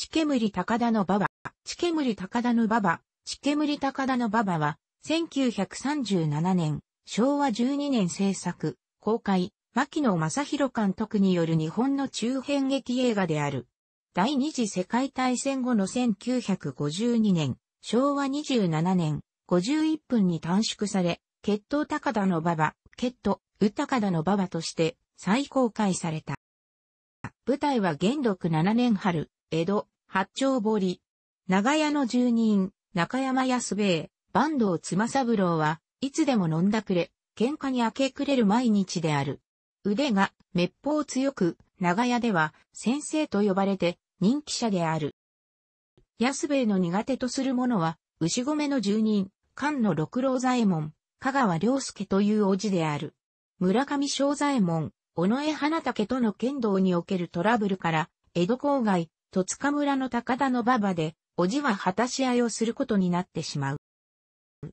ちけむり高田の馬場、ちけむり高田の馬場、ちけむり高田の馬場は、1937年、昭和12年制作、公開、牧野正宏監督による日本の中編劇映画である。第二次世界大戦後の1952年、昭和27年、51分に短縮され、血統高田の馬場、血統、宇高田の馬場として再公開された。舞台は元禄7年春、江戸、八丁堀。長屋の住人、中山安兵衛、坂東妻三郎は、いつでも飲んだくれ、喧嘩に明け暮れる毎日である。腕が滅法強く、長屋では先生と呼ばれて人気者である。安兵衛の苦手とする者は、牛込の住人、菅野六郎左衛門、香川良介という叔父である。村上正左衛門、尾上花竹との剣道におけるトラブルから、江戸郊外、戸塚村の高田の馬場で、おじは果たし合いをすることになってしまう。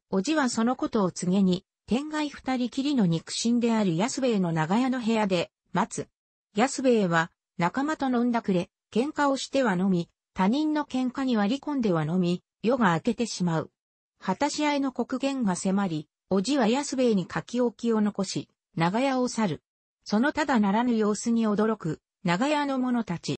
おじはそのことを告げに、天外二人きりの肉親である安兵衛の長屋の部屋で、待つ。安兵衛は、仲間と飲んだくれ、喧嘩をしては飲み、他人の喧嘩に割り込んでは飲み、夜が明けてしまう。果たし合いの国言が迫り、おじは安兵衛に書き置きを残し、長屋を去る。そのただならぬ様子に驚く、長屋の者たち。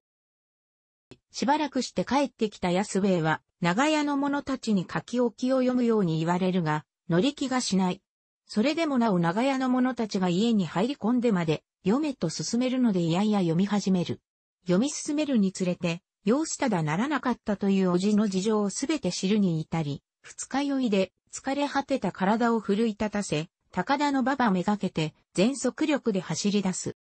しばらくして帰ってきた安兵衛は、長屋の者たちに書き置きを読むように言われるが、乗り気がしない。それでもなお長屋の者たちが家に入り込んでまで、読めと進めるのでいやいや読み始める。読み進めるにつれて、様子ただならなかったというおじの事情をすべて知るに至り、二日酔いで疲れ果てた体を奮い立たせ、高田の馬場めがけて全速力で走り出す。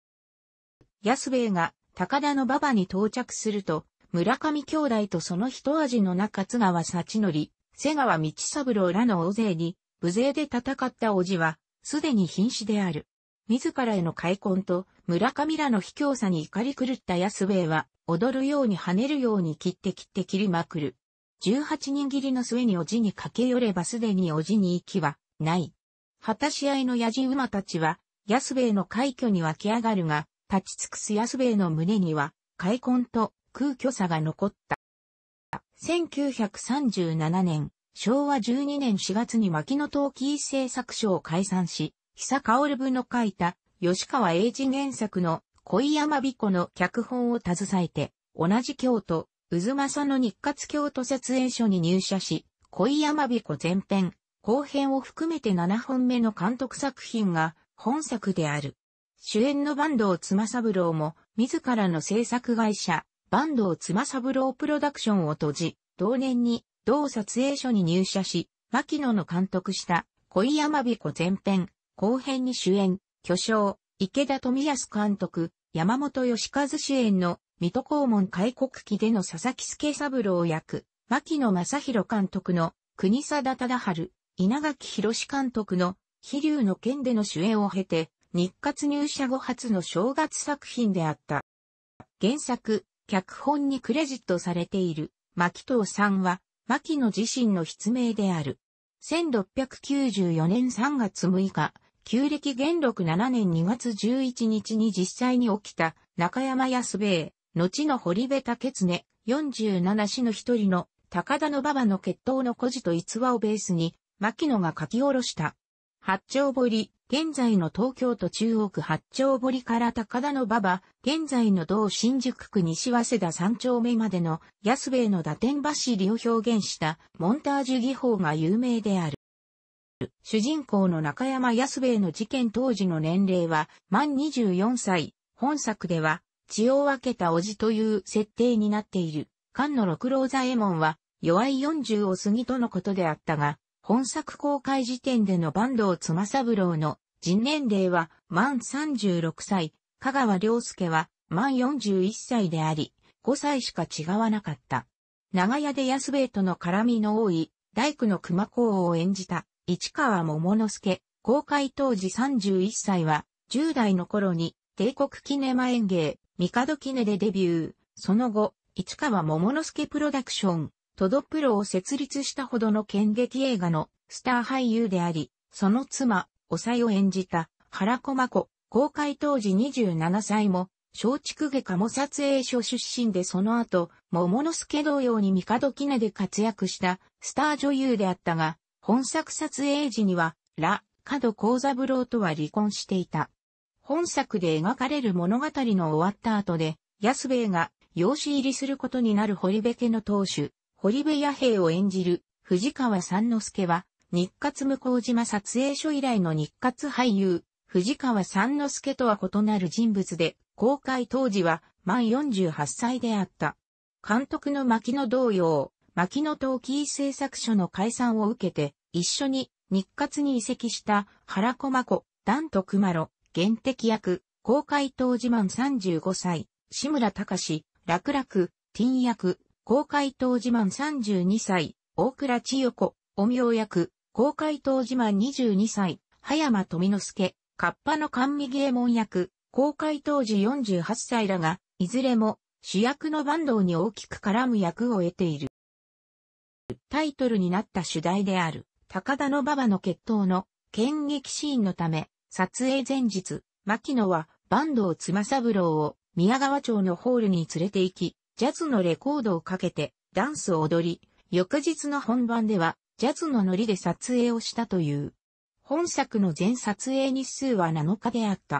安兵衛が高田の馬場に到着すると、村上兄弟とその一味の中津川幸則、瀬川道三郎らの大勢に、無勢で戦った叔父は、すでに瀕死である。自らへの開墾と、村上らの卑怯さに怒り狂った安兵衛は、踊るように跳ねるように切って切って切りまくる。十八人切りの末におじに駆け寄ればすでにおじに息は、ない。果たし合いの野じ馬たちは、安兵衛の快挙に湧き上がるが、立ち尽くす安兵衛の胸には、開墾と空虚さが残った。1937年、昭和12年4月に牧野陶器製作所を解散し、久織部の書いた吉川英治原作の恋山彦の脚本を携えて、同じ京都、渦政の日活京都設営所に入社し、恋山彦前編、後編を含めて7本目の監督作品が本作である。主演の坂東妻三郎も自らの制作会社、坂東妻三郎プロダクションを閉じ、同年に同撮影所に入社し、牧野の監督した恋山彦前編、後編に主演、巨匠、池田富康監督、山本義和主演の水戸黄門開国記での佐々木助三郎役、牧野正宏監督の国貞忠春、稲垣博監督の飛竜の剣での主演を経て、日活入社後初の正月作品であった。原作、脚本にクレジットされている、牧藤さんは、牧野自身の筆名である。1694年3月6日、旧暦元禄7年2月11日に実際に起きた中山安兵衛、後の堀部竹常、47氏の一人の高田の馬場の決闘の故事と逸話をベースに、牧野が書き下ろした。八丁堀、現在の東京都中央区八丁堀から高田の馬場、現在の同新宿区西早稲田三丁目までの安兵衛の打点走りを表現したモンタージュ技法が有名である。主人公の中山安兵衛の事件当時の年齢は満24歳。本作では血を分けた叔父という設定になっている。菅野六郎左衛門は弱い40を過ぎとのことであったが、本作公開時点での坂東妻三郎の人年齢は満36歳、香川良介は満41歳であり、5歳しか違わなかった。長屋で安兵衛との絡みの多い、大工の熊公を演じた、市川桃之助、公開当時31歳は、10代の頃に、帝国キネマ演芸、帝キネでデビュー。その後、市川桃之助プロダクション、トドプロを設立したほどの剣劇映画のスター俳優であり、その妻、おさいを演じた原駒子、公開当時27歳も、松竹下鴨撮影所出身でその後、桃之助同様に角キネで活躍したスター女優であったが、本作撮影時には、ラ、角幸三郎とは離婚していた。本作で描かれる物語の終わった後で、安兵衛が養子入りすることになる堀部家の当主、堀部野兵を演じる藤川三之助は、日活向島撮影所以来の日活俳優、藤川三之助とは異なる人物で、公開当時は満48歳であった。監督の牧野同様、牧野陶器製作所の解散を受けて、一緒に日活に移籍した原駒子、段と熊野、原敵役、公開当時満35歳、志村隆、楽楽、ティン役、公開当時満32歳、大倉千代子、お名役、公開時、東島22歳、葉山富之助、カッパの甘味芸門役、公開当時48歳らが、いずれも主役のバンドに大きく絡む役を得ている。タイトルになった主題である、高田の馬場の決闘の剣撃シーンのため、撮影前日、牧野は坂東妻三郎を宮川町のホールに連れて行き、ジャズのレコードをかけてダンスを踊り、翌日の本番ではジャズのノリで撮影をしたという。本作の全撮影日数は7日であった。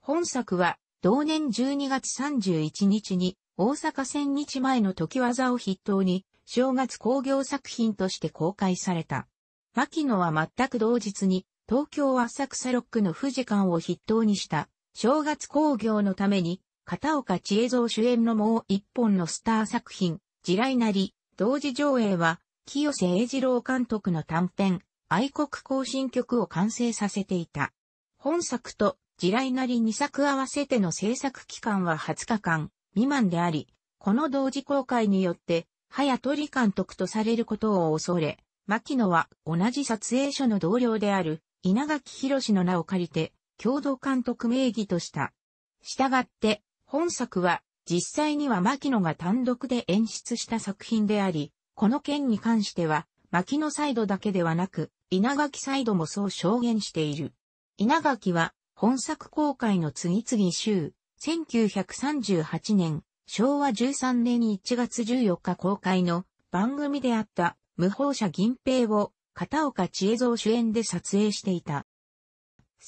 本作は同年12月31日に大阪千日前の時技を筆頭に正月工業作品として公開された。牧野は全く同日に東京浅草ロックの富士館を筆頭にした正月工業のために片岡千恵蔵主演のもう一本のスター作品、地雷なり、同時上映は清瀬英二郎監督の短編、愛国行進曲を完成させていた。本作と地雷なり2作合わせての制作期間は20日間未満であり、この同時公開によって、早鳥監督とされることを恐れ、牧野は同じ撮影所の同僚である稲垣博の名を借りて、共同監督名義とした。したがって、本作は実際には牧野が単独で演出した作品であり、この件に関しては、牧野サイドだけではなく、稲垣サイドもそう証言している。稲垣は、本作公開の次々週、1938年、昭和13年1月14日公開の番組であった無法者銀平を片岡千恵蔵主演で撮影していた。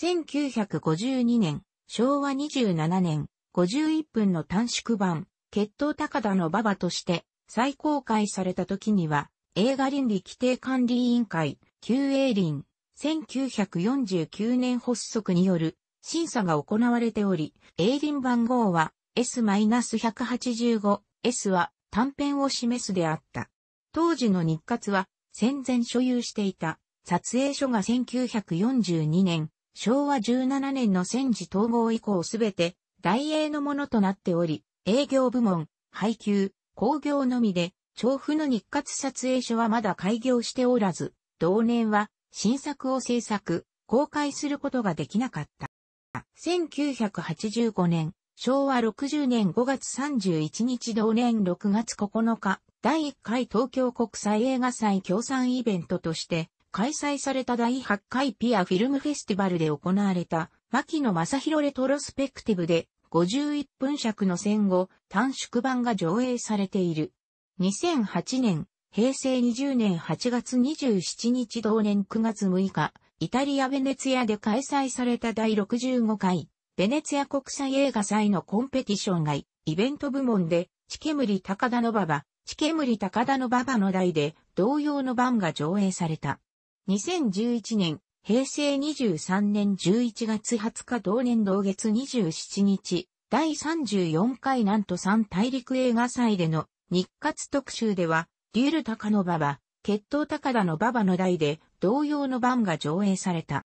1952年、昭和27年、51分の短縮版、血統高田の馬場として再公開された時には、映画倫理規定管理委員会、旧 a 林、1949年発足による審査が行われており、英林番号は S-185、S は短編を示すであった。当時の日活は戦前所有していた撮影所が1942年、昭和17年の戦時統合以降すべて大英のものとなっており、営業部門、配給、工業のみで、調布の日活撮影所はまだ開業しておらず、同年は新作を制作、公開することができなかった。1985年、昭和60年5月31日同年6月9日、第1回東京国際映画祭協賛イベントとして、開催された第8回ピアフィルムフェスティバルで行われた、牧野正宏レトロスペクティブで、51分尺の戦後短縮版が上映されている。2008年、平成20年8月27日同年9月6日、イタリア・ベネツィアで開催された第65回、ベネツィア国際映画祭のコンペティション外、イベント部門で、チケムリ高田のババ、チケムリ高田のババの台で、同様の版が上映された。2011年、平成23年11月20日同年同月27日、第34回南都三大陸映画祭での日活特集では、デュール高野馬場、決闘高田の馬場の代で同様の番が上映された。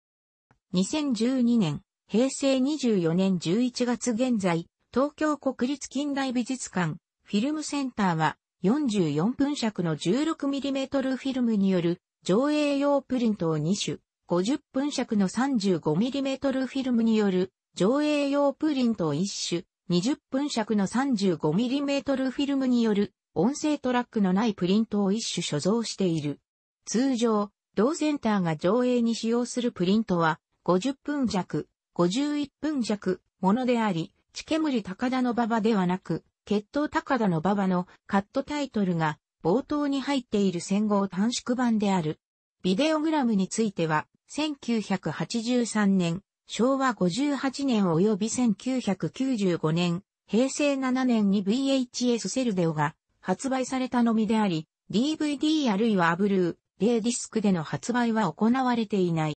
2012年、平成24年11月現在、東京国立近代美術館、フィルムセンターは44分尺の 16mm フィルムによる上映用プリントを2種、50分尺の 35mm フィルムによる上映用プリントを一種、20分尺の 35mm フィルムによる音声トラックのないプリントを一種所蔵している。通常、同センターが上映に使用するプリントは50分尺、51分尺、ものであり、地煙高田の馬場ではなく、血統高田の馬場のカットタイトルが冒頭に入っている戦後短縮版である。ビデオグラムについては、1983年、昭和58年及び1995年、平成7年に VHS セルデオが発売されたのみであり、DVD あるいはアブルー、レイディスクでの発売は行われていない。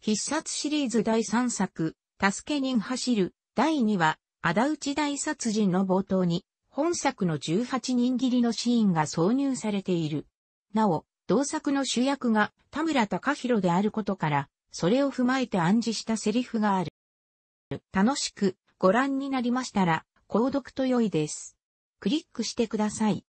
必殺シリーズ第3作、助け人走る、第2話、仇討ち大殺人の冒頭に、本作の18人切りのシーンが挿入されている。なお、同作の主役が田村隆弘であることから、それを踏まえて暗示したセリフがある。楽しくご覧になりましたら、購読と良いです。クリックしてください。